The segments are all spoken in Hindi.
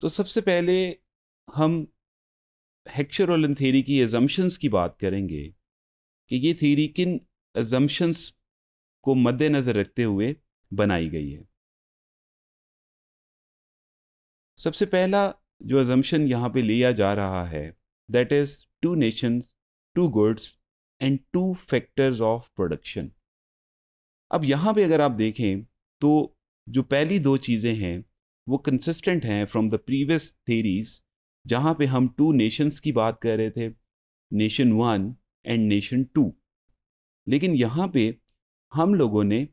तो सबसे पहले हम हेक्चर थेरी की एजम्पन्स की बात करेंगे कि ये थीरी किन एजम्पन्स को मद्देनज़र रखते हुए बनाई गई है सबसे पहला जो एजम्पन यहाँ पे लिया जा रहा है that is two nations two goods and two factors of production अब यहाँ पे अगर आप देखें तो जो पहली दो चीज़ें हैं वो कंसिस्टेंट हैं फ्रॉम द प्रीवियस थेरीज जहाँ पे हम टू नेशंस की बात कर रहे थे nation one and nation two लेकिन यहाँ पे हम लोगों ने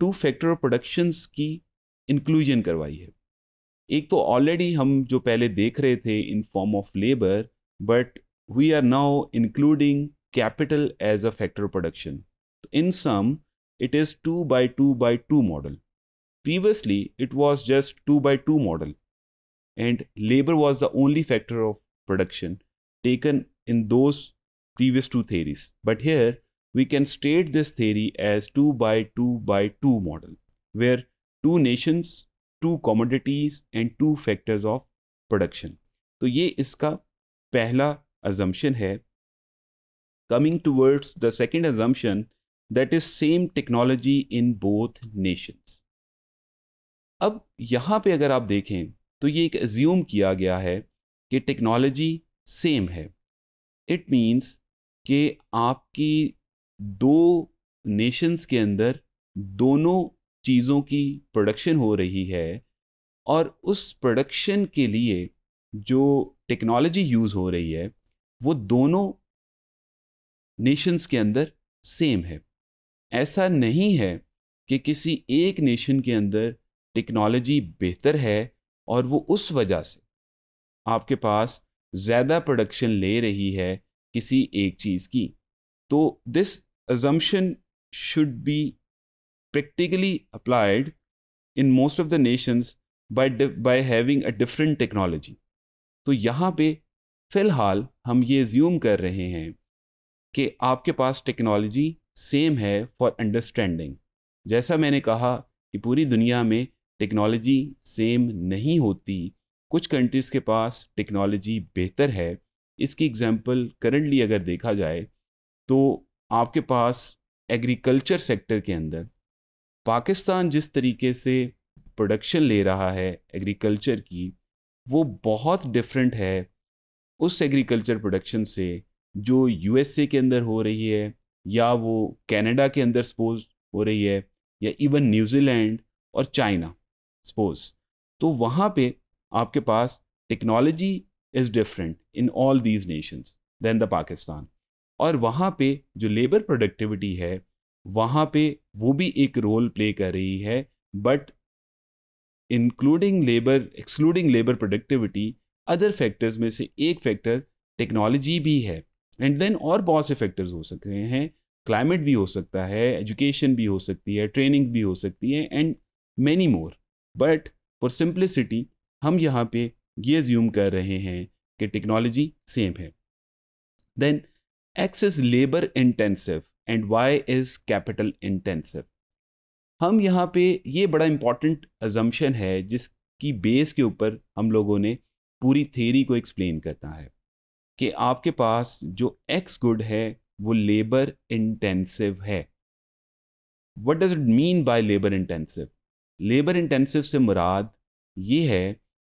टू फैक्टर प्रोडक्शंस की इंक्लूजन करवाई है एक तो ऑलरेडी हम जो पहले देख रहे थे in form of labour but we are now including capital as a factor production in sum it is two by two by two model Previously, it was just 2 by 2 model and labor was the only factor of production taken in those previous two theories. But here, we can state this theory as 2 by 2 by 2 model, where two nations, two commodities and two factors of production. So, ये is the assumption है Coming towards the second assumption, that is same technology in both nations. अब यहाँ पे अगर आप देखें तो ये एक एज्यूम किया गया है कि टेक्नोलॉजी सेम है इट मींस कि आपकी दो नेशंस के अंदर दोनों चीज़ों की प्रोडक्शन हो रही है और उस प्रोडक्शन के लिए जो टेक्नोलॉजी यूज़ हो रही है वो दोनों नेशंस के अंदर सेम है ऐसा नहीं है कि किसी एक नेशन के अंदर टेक्नोलॉजी बेहतर है और वो उस वजह से आपके पास ज़्यादा प्रोडक्शन ले रही है किसी एक चीज़ की तो this assumption should be practically applied in most of the nations by by having a different technology तो यहाँ पे फिलहाल हम ये ज्यूम कर रहे हैं कि आपके पास टेक्नोलॉजी सेम है फॉर अंडरस्टैंडिंग जैसा मैंने कहा कि पूरी दुनिया में टेक्नोलॉजी सेम नहीं होती कुछ कंट्रीज़ के पास टेक्नोलॉजी बेहतर है इसकी एग्जांपल करंटली अगर देखा जाए तो आपके पास एग्रीकल्चर सेक्टर के अंदर पाकिस्तान जिस तरीके से प्रोडक्शन ले रहा है एग्रीकल्चर की वो बहुत डिफरेंट है उस एग्रीकल्चर प्रोडक्शन से जो यूएसए के अंदर हो रही है या वो कनाडा के अंदर सपोज हो रही है या इवन न्यूजीलैंड और चाइना सपोज तो वहाँ पे आपके पास technology is different in all these Nations then the Pakistan और वहाँ पे जो लेबर प्रोडक्टिविटी है वहाँ पे वो भी एक रोल प्ले कर रही है but including labour excluding labour productivity other factors में से एक फैक्टर टेक्नोलॉजी भी है एंड देन और बहुत से फैक्टर्स हो सकते हैं क्लाइमेट भी हो सकता है एजुकेशन भी हो सकती है ट्रेनिंग भी हो सकती है and many more but for simplicity हम यहाँ पे ये ज्यूम कर रहे हैं कि टेक्नोलॉजी सेम है then X is labour intensive and Y is capital intensive हम यहाँ पे ये बड़ा इंपॉर्टेंट अजम्पन है जिसकी बेस के ऊपर हम लोगों ने पूरी थेरी को एक्सप्लेन करना है कि आपके पास जो एक्स गुड है वो लेबर इंटेंसिव है what does it mean by labour intensive labour intensive से मुराद ये है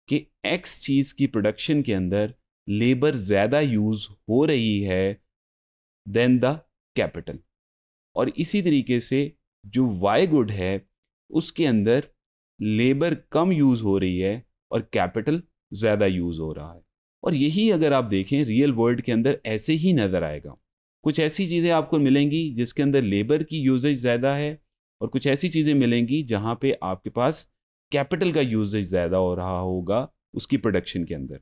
कि एक्स चीज़ की प्रोडक्शन के अंदर लेबर ज़्यादा यूज़ हो रही है देन द कैपिटल और इसी तरीके से जो वाई गुड है उसके अंदर लेबर कम यूज़ हो रही है और कैपिटल ज़्यादा यूज़ हो रहा है और यही अगर आप देखें रियल वर्ल्ड के अंदर ऐसे ही नज़र आएगा कुछ ऐसी चीज़ें आपको मिलेंगी जिसके अंदर लेबर की यूजेज ज़्यादा है और कुछ ऐसी चीज़ें मिलेंगी जहाँ पे आपके पास कैपिटल का यूजेज ज़्यादा हो रहा होगा उसकी प्रोडक्शन के अंदर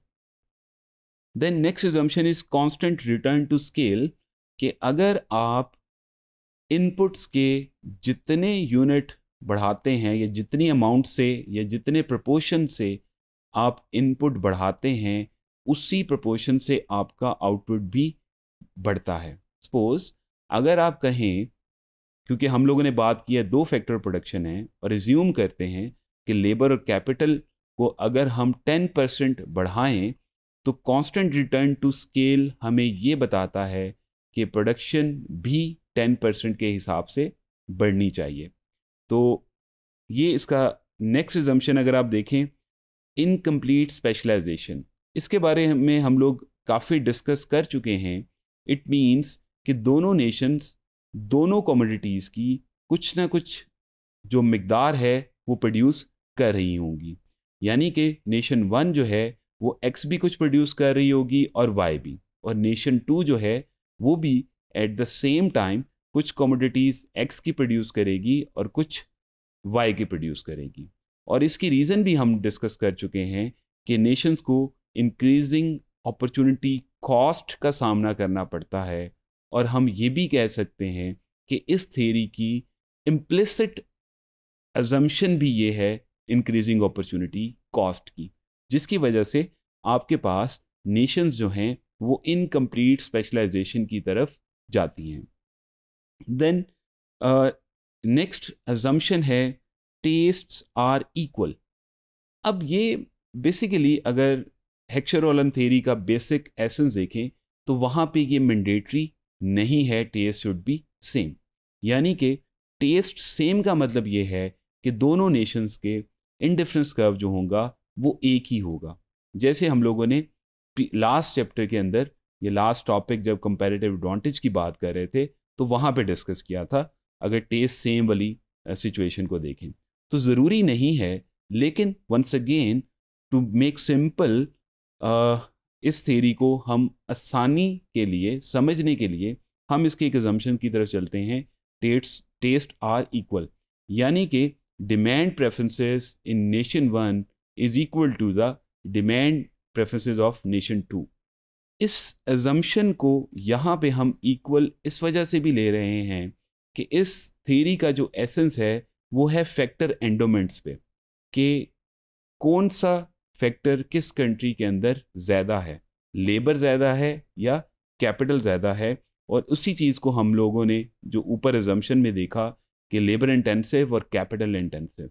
then next assumption is constant return to scale कि अगर आप इनपुट्स के जितने यूनिट बढ़ाते हैं या जितनी अमाउंट से या जितने प्रपोशन से आप इनपुट बढ़ाते हैं उसी प्रपोशन से आपका आउटपुट भी बढ़ता है सपोज अगर आप कहें क्योंकि हम लोगों ने बात की है दो फैक्टर प्रोडक्शन है और रिज्यूम करते हैं कि लेबर और कैपिटल को अगर हम टेन परसेंट बढ़ाएँ तो कांस्टेंट रिटर्न टू स्केल हमें ये बताता है कि प्रोडक्शन भी टेन परसेंट के हिसाब से बढ़नी चाहिए तो ये इसका नेक्स्ट जम्पन अगर आप देखें इनकम्प्लीट स्पेशलाइजेशन इसके बारे में हम लोग काफ़ी डिस्कस कर चुके हैं इट मीन्स कि दोनों नेशंस दोनों कॉमोडिटीज़ की कुछ ना कुछ जो मकदार है वो प्रोड्यूस कर रही होंगी यानी कि नेशन वन जो है वो एक्स भी कुछ प्रोड्यूस कर रही होगी और वाई भी और नेशन टू जो है वो भी एट द सेम टाइम कुछ कॉमोडिटीज़ एक्स की प्रोड्यूस करेगी और कुछ वाई की प्रोड्यूस करेगी और इसकी रीज़न भी हम डिस्कस कर चुके हैं कि नेशंस को इंक्रीजिंग अपॉर्चुनिटी कॉस्ट का सामना करना पड़ता है और हम ये भी कह सकते हैं कि इस थेरी की इम्प्लिसिट एजम्पन भी ये है इंक्रीजिंग अपॉर्चुनिटी कॉस्ट की जिसकी वजह से आपके पास नेशंस जो हैं वो इनकम्प्लीट स्पेशलाइजेशन की तरफ जाती हैं देन नेक्स्ट एजम्पन है टेस्ट्स आर इक्वल अब ये बेसिकली अगर हेक्शरोलन थेरी का बेसिक एसेंस देखें तो वहाँ पे ये मैंडेटरी नहीं है टेस्ट शुड बी सेम यानी कि टेस्ट सेम का मतलब ये है कि दोनों नेशंस के इनडिफरेंस कर्व जो होगा वो एक ही होगा जैसे हम लोगों ने लास्ट चैप्टर के अंदर ये लास्ट टॉपिक जब कंपेरेटिव एडवांटेज की बात कर रहे थे तो वहाँ पे डिस्कस किया था अगर टेस्ट सेम वाली सिचुएशन को देखें तो ज़रूरी नहीं है लेकिन once again to make simple इस थेरी को हम आसानी के लिए समझने के लिए हम इसके एजम्पन की तरफ चलते हैं टेट्स टेस्ट आर इक्वल यानी कि demand preferences in nation one is equal to the demand preferences of nation two इस एजम्पन को यहाँ पे हम इक्वल इस वजह से भी ले रहे हैं कि इस थेरी का जो एसेंस है वो है फैक्टर एंडोमेंट्स पे कि कौन सा फैक्टर किस कंट्री के अंदर ज़्यादा है लेबर ज़्यादा है या कैपिटल ज़्यादा है और उसी चीज़ को हम लोगों ने जो ऊपर एजम्पन में देखा कि लेबर इंटेंसिव और कैपिटल इंटेंसिव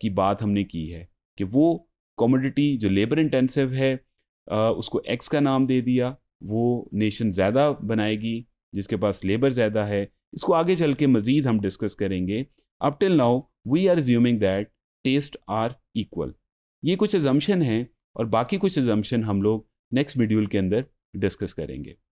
की बात हमने की है कि वो कॉमोडिटी जो लेबर इंटेंसिव है आ, उसको एक्स का नाम दे दिया वो नेशन ज़्यादा बनाएगी जिसके पास लेबर ज़्यादा है इसको आगे चल के मज़ीद हम डिस्कस करेंगे up till now we are assuming that taste are equal ये कुछ एजम्पन हैं और बाकी कुछ एजम्पन हम लोग नेक्स्ट मीड्यूल के अंदर डिस्कस करेंगे